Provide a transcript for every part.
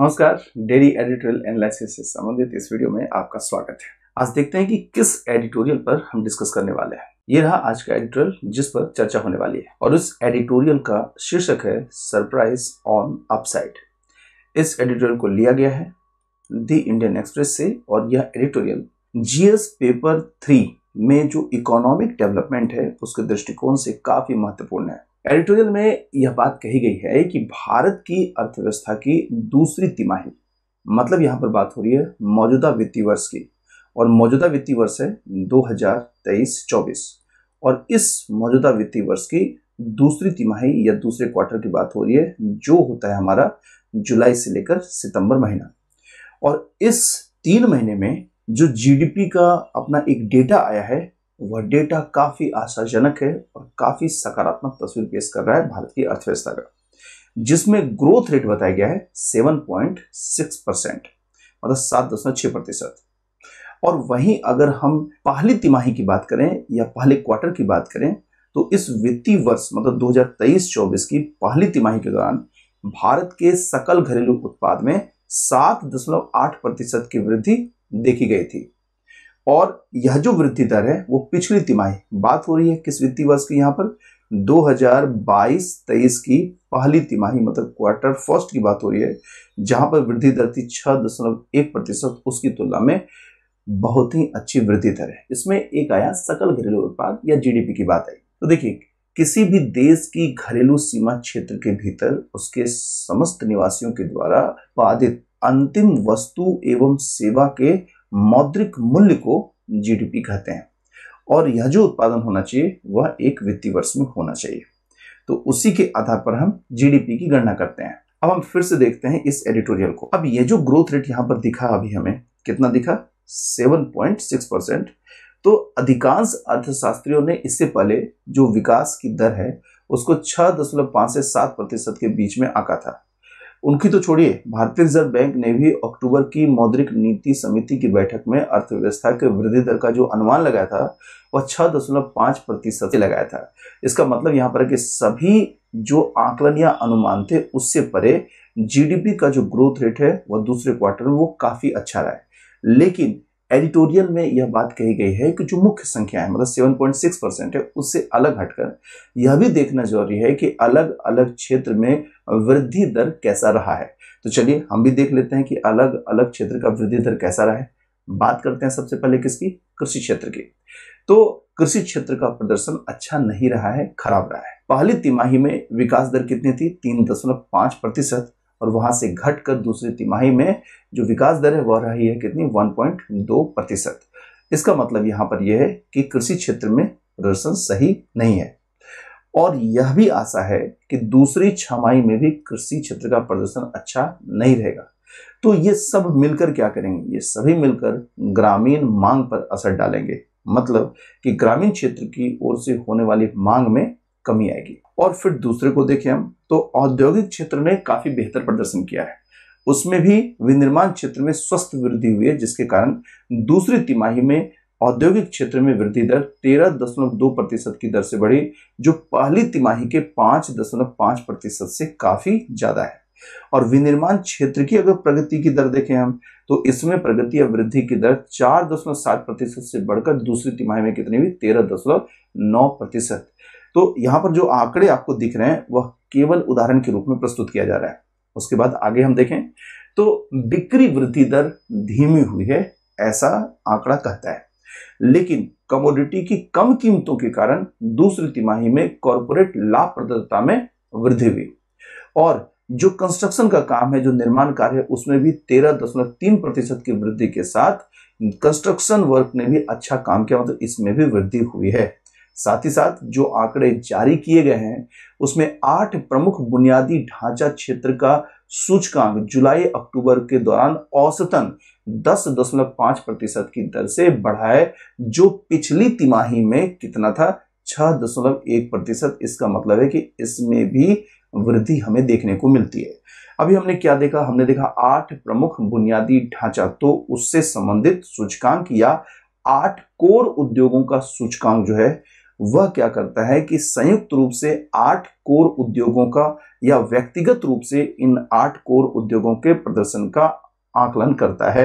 नमस्कार daily editorial analysis से संबंधित इस वीडियो में आपका स्वागत है आज देखते हैं कि किस एडिटोरियल पर हम डिस्कस करने वाले हैं ये रहा आज का एडिटोरियल जिस पर चर्चा होने वाली है और इस एडिटोरियल का शीर्षक है सरप्राइज ऑन अपसाइड इस एडिटोरियल को लिया गया है द इंडियन एक्सप्रेस से और यह एडिटोरियल जीएस पेपर थ्री में जो इकोनॉमिक डेवलपमेंट है उसके दृष्टिकोण से काफी महत्वपूर्ण है एडिटोरियल में यह बात कही गई है कि भारत की अर्थव्यवस्था की दूसरी तिमाही मतलब यहाँ पर बात हो रही है मौजूदा वित्तीय वर्ष की और मौजूदा वित्तीय वर्ष है 2023-24 और इस मौजूदा वित्तीय वर्ष की दूसरी तिमाही या दूसरे क्वार्टर की बात हो रही है जो होता है हमारा जुलाई से लेकर सितंबर महीना और इस तीन महीने में जो जीडीपी का अपना एक डेटा आया है वह डेटा काफी आशाजनक है और काफी सकारात्मक तस्वीर पेश कर रहा है भारत की अर्थव्यवस्था का जिसमें ग्रोथ रेट बताया गया है 7.6 परसेंट मतलब सात दशमलव छह प्रतिशत और वहीं अगर हम पहली तिमाही की बात करें या पहले क्वार्टर की बात करें तो इस वित्तीय वर्ष मतलब 2023-24 की पहली तिमाही के दौरान भारत के सकल घरेलू उत्पाद में सात दशमलव आठ प्रतिशत की वृद्धि देखी गई थी और यह जो वृद्धि दर है वो पिछली तिमाही बात हो रही है किस वित्तीय वर्ष की यहाँ पर 2022-23 की पहली तिमाही मतलब क्वार्टर फर्स्ट की बात हो रही है जहां पर वृद्धि दर थी छह दशमलव एक प्रतिशत उसकी तुलना में बहुत ही अच्छी वृद्धि दर है इसमें एक आया सकल घरेलू उत्पाद या जीडीपी की बात आई तो देखिए किसी भी देश की घरेलू सीमा क्षेत्र के भीतर उसके समस्त निवासियों के द्वारा उत्पादित अंतिम वस्तु एवं सेवा के मौद्रिक मूल्य को जीडीपी कहते हैं और यह जो उत्पादन होना चाहिए वह एक वित्तीय वर्ष में होना चाहिए तो उसी के आधार पर हम जीडीपी की गणना करते हैं अब हम फिर से देखते हैं इस एडिटोरियल को अब यह जो ग्रोथ रेट यहां पर दिखा अभी हमें कितना दिखा 7.6 परसेंट तो अधिकांश अर्थशास्त्रियों ने इससे पहले जो विकास की दर है उसको छह दशमलव पांच से सात प्रतिशत के बीच में आका था उनकी तो छोड़िए भारतीय रिजर्व बैंक ने भी अक्टूबर की मौद्रिक नीति समिति की बैठक में अर्थव्यवस्था के वृद्धि दर का जो अनुमान लगाया था वह छह दशमलव पांच प्रतिशत लगाया था इसका मतलब यहाँ पर कि सभी जो आकलन या अनुमान थे उससे परे जीडीपी का जो ग्रोथ रेट है वह दूसरे क्वार्टर में वो काफी अच्छा रहा है लेकिन एडिटोरियल में यह बात कही गई है कि जो मुख्य संख्या है मतलब 7.6 परसेंट है उससे अलग हटकर यह भी देखना जरूरी है कि अलग अलग क्षेत्र में वृद्धि दर कैसा रहा है तो चलिए हम भी देख लेते हैं कि अलग अलग क्षेत्र का वृद्धि दर कैसा रहा है बात करते हैं सबसे पहले किसकी कृषि क्षेत्र की तो कृषि क्षेत्र का प्रदर्शन अच्छा नहीं रहा है खराब रहा है पहली तिमाही में विकास दर कितनी थी तीन दशमलव पांच प्रतिशत और वहां से घटकर दूसरी तिमाही में जो विकास दर है वह रही है कितनी 1.2 प्रतिशत इसका मतलब यहां पर यह है कि कृषि क्षेत्र में प्रदर्शन सही नहीं है और यह भी आशा है कि दूसरी छमाही में भी कृषि क्षेत्र का प्रदर्शन अच्छा नहीं रहेगा तो ये सब मिलकर क्या करेंगे ये सभी मिलकर ग्रामीण मांग पर असर डालेंगे मतलब कि ग्रामीण क्षेत्र की ओर से होने वाली मांग में कमी आएगी और फिर दूसरे को देखें हम तो औद्योगिक क्षेत्र ने काफी बेहतर प्रदर्शन किया है उसमें भी विनिर्माण क्षेत्र में स्वस्थ वृद्धि हुई है जिसके कारण दूसरी तिमाही में औद्योगिक क्षेत्र में वृद्धि दर तेरह दशमलव दो प्रतिशत की दर से बढ़ी जो पहली तिमाही के पांच दशमलव पांच प्रतिशत से काफी ज्यादा है और विनिर्माण क्षेत्र की अगर प्रगति की दर देखें हम तो इसमें प्रगति या वृद्धि की दर चार दशमलव सात प्रतिशत से बढ़कर दूसरी तिमाही में कितनी हुई तेरह दशमलव नौ प्रतिशत तो यहां पर जो आंकड़े आपको दिख रहे हैं वह केवल उदाहरण के रूप में प्रस्तुत किया जा रहा है उसके बाद आगे हम देखें तो बिक्री वृद्धि दर धीमी हुई है ऐसा आंकड़ा कहता है लेकिन कमोडिटी की कम कीमतों के कारण दूसरी तिमाही में कॉरपोरेट लाभप्रदता में वृद्धि हुई और जो कंस्ट्रक्शन का काम है जो निर्माण कार्य है उसमें भी तेरह दशमलव तीन प्रतिशत की वृद्धि के साथ कंस्ट्रक्शन वर्क ने भी अच्छा काम किया मतलब इसमें भी वृद्धि हुई है साथ ही साथ जो आंकड़े जारी किए गए हैं उसमें आठ प्रमुख बुनियादी ढांचा क्षेत्र का सूचकांक जुलाई अक्टूबर के दौरान औसतन 10.5 प्रतिशत की दर से बढ़ा है जो पिछली तिमाही में कितना था 6.1 प्रतिशत इसका मतलब है कि इसमें भी वृद्धि हमें देखने को मिलती है अभी हमने क्या देखा हमने देखा आठ प्रमुख बुनियादी ढांचा तो उससे संबंधित सूचकांक या आठ कोर उद्योगों का सूचकांक जो है वह क्या करता है कि संयुक्त रूप से आठ कोर उद्योगों का या व्यक्तिगत रूप से इन आठ कोर उद्योगों के प्रदर्शन का आकलन करता है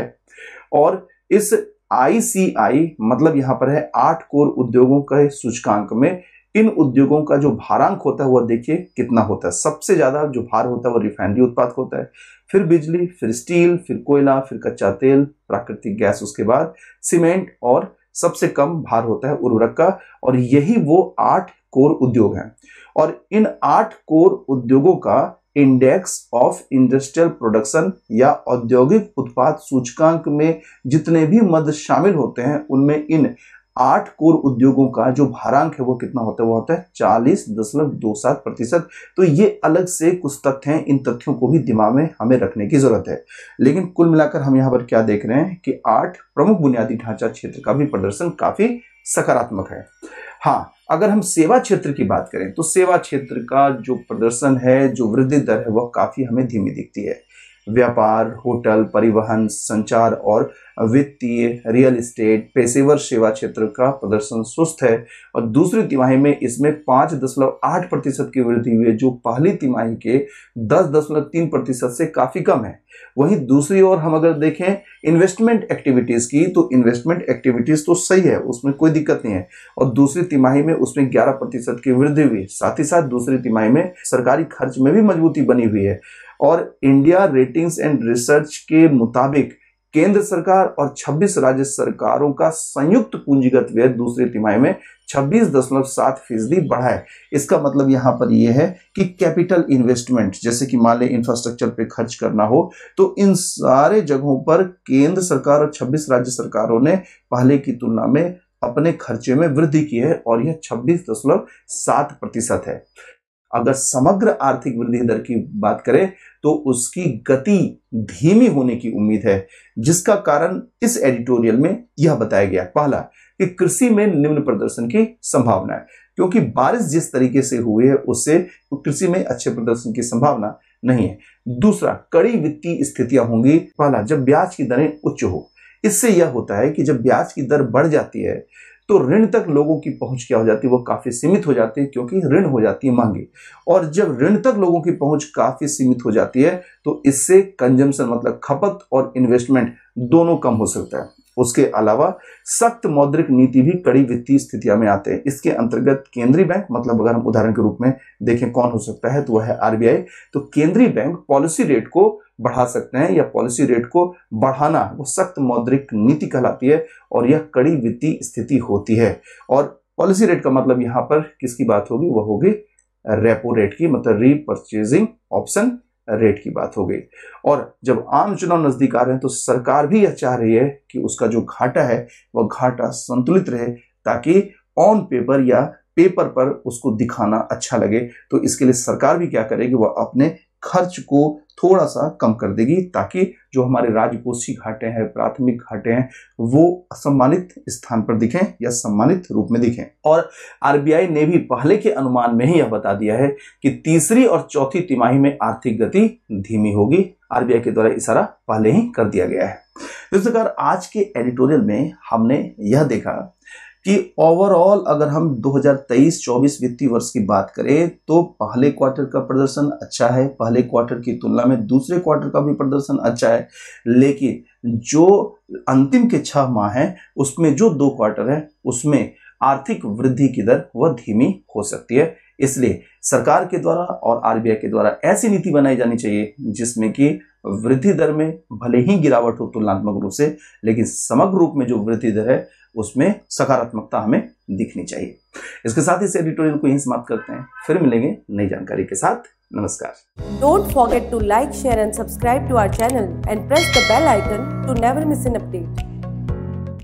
और इस आईसीआई मतलब यहां पर है आठ कोर उद्योगों का सूचकांक में इन उद्योगों का जो भारांक होता है वह देखिए कितना होता है सबसे ज्यादा जो भार होता है वह रिफाइनरी उत्पाद होता है फिर बिजली फिर स्टील फिर कोयला फिर कच्चा तेल प्राकृतिक गैस उसके बाद सीमेंट और सबसे कम भार होता है उर्वरक का और यही वो आठ कोर उद्योग हैं और इन आठ कोर उद्योगों का इंडेक्स ऑफ इंडस्ट्रियल प्रोडक्शन या औद्योगिक उत्पाद सूचकांक में जितने भी मद शामिल होते हैं उनमें इन आठ कोर उद्योगों का जो भारांक है वो कितना होता है वो होता है चालीस दशमलव दो सात प्रतिशत तो ये अलग से कुछ तथ्य हैं इन तथ्यों को भी दिमाग में हमें रखने की जरूरत है लेकिन कुल मिलाकर हम यहाँ पर क्या देख रहे हैं कि आठ प्रमुख बुनियादी ढांचा क्षेत्र का भी प्रदर्शन काफी सकारात्मक है हाँ अगर हम सेवा क्षेत्र की बात करें तो सेवा क्षेत्र का जो प्रदर्शन है जो वृद्धि दर है वह काफी हमें धीमी दिखती है व्यापार होटल परिवहन संचार और वित्तीय रियल एस्टेट पेशेवर सेवा क्षेत्र का प्रदर्शन सुस्त है और दूसरी तिमाही में इसमें पाँच दशमलव आठ प्रतिशत की वृद्धि हुई है जो पहली तिमाही के दस दशमलव तीन प्रतिशत से काफ़ी कम है वहीं दूसरी ओर हम अगर देखें इन्वेस्टमेंट एक्टिविटीज़ की तो इन्वेस्टमेंट एक्टिविटीज़ तो सही है उसमें कोई दिक्कत नहीं है और दूसरी तिमाही में उसमें ग्यारह प्रतिशत की वृद्धि हुई साथ ही साथ दूसरी तिमाही में सरकारी खर्च में भी मजबूती बनी हुई है और इंडिया रेटिंग्स एंड रिसर्च के मुताबिक केंद्र सरकार और 26 राज्य सरकारों का संयुक्त पूंजीगत व्यय दूसरे तिमाही में 26.7 फीसदी बढ़ा है इसका मतलब यहां पर यह है कि कैपिटल इन्वेस्टमेंट जैसे कि मान लें इंफ्रास्ट्रक्चर पे खर्च करना हो तो इन सारे जगहों पर केंद्र सरकार और 26 राज्य सरकारों ने पहले की तुलना में अपने खर्चे में वृद्धि की है और यह 26.7 प्रतिशत है अगर समग्र आर्थिक वृद्धि दर की बात करें तो उसकी गति धीमी होने की उम्मीद है जिसका कारण इस एडिटोरियल में यह बताया गया पहला कि कृषि में निम्न प्रदर्शन की संभावना है क्योंकि बारिश जिस तरीके से हुई है उससे तो कृषि में अच्छे प्रदर्शन की संभावना नहीं है दूसरा कड़ी वित्तीय स्थितियां होंगी पहला जब ब्याज की दरें उच्च हो इससे यह होता है कि जब ब्याज की दर बढ़ जाती है तो ऋण तक लोगों की पहुंच क्या हो जाती है वो काफ़ी सीमित हो जाती है क्योंकि ऋण हो जाती है मांगे और जब ऋण तक लोगों की पहुंच काफ़ी सीमित हो जाती है तो इससे कंजम्पशन मतलब खपत और इन्वेस्टमेंट दोनों कम हो सकता है उसके अलावा सख्त मौद्रिक नीति भी कड़ी वित्तीय स्थितियां में आते हैं इसके अंतर्गत केंद्रीय बैंक मतलब अगर हम उदाहरण के रूप में देखें कौन हो सकता है तो वह है आरबीआई तो केंद्रीय बैंक पॉलिसी रेट को बढ़ा सकते हैं या पॉलिसी रेट को बढ़ाना वो सख्त मौद्रिक नीति कहलाती है और यह कड़ी वित्तीय स्थिति होती है और पॉलिसी रेट का मतलब यहाँ पर किसकी बात होगी वह होगी रेपो रेट की मतलब रीपर्चेजिंग ऑप्शन रेट की बात हो गई और जब आम चुनाव नजदीक आ रहे हैं तो सरकार भी यह चाह रही है कि उसका जो घाटा है वह घाटा संतुलित रहे ताकि ऑन पेपर या पेपर पर उसको दिखाना अच्छा लगे तो इसके लिए सरकार भी क्या करेगी वह अपने खर्च को थोड़ा सा कम कर देगी ताकि जो हमारे राजकोषीय घाटे हैं प्राथमिक घाटे हैं वो सम्मानित स्थान पर दिखें या सम्मानित रूप में दिखें और आरबीआई ने भी पहले के अनुमान में ही यह बता दिया है कि तीसरी और चौथी तिमाही में आर्थिक गति धीमी होगी आरबीआई के द्वारा इशारा पहले ही कर दिया गया है इस प्रकार आज के एडिटोरियल में हमने यह देखा कि ओवरऑल अगर हम 2023-24 वित्तीय वर्ष की बात करें तो पहले क्वार्टर का प्रदर्शन अच्छा है पहले क्वार्टर की तुलना में दूसरे क्वार्टर का भी प्रदर्शन अच्छा है लेकिन जो अंतिम के छह माह हैं उसमें जो दो क्वार्टर है उसमें आर्थिक वृद्धि की दर वह धीमी हो सकती है इसलिए सरकार के द्वारा और आरबीआई के द्वारा ऐसी नीति बनाई जानी चाहिए जिसमें कि वृद्धि दर में भले ही गिरावट हो तुलनात्मक रूप से लेकिन समग्र रूप में जो वृद्धि दर है उसमें सकारात्मकता हमें दिखनी चाहिए इसके साथ इस एडिटोरियल को यहीं समाप्त करते हैं फिर मिलेंगे नई जानकारी के साथ नमस्कार don't forget to like share and subscribe to our channel and press the bell icon to never miss an update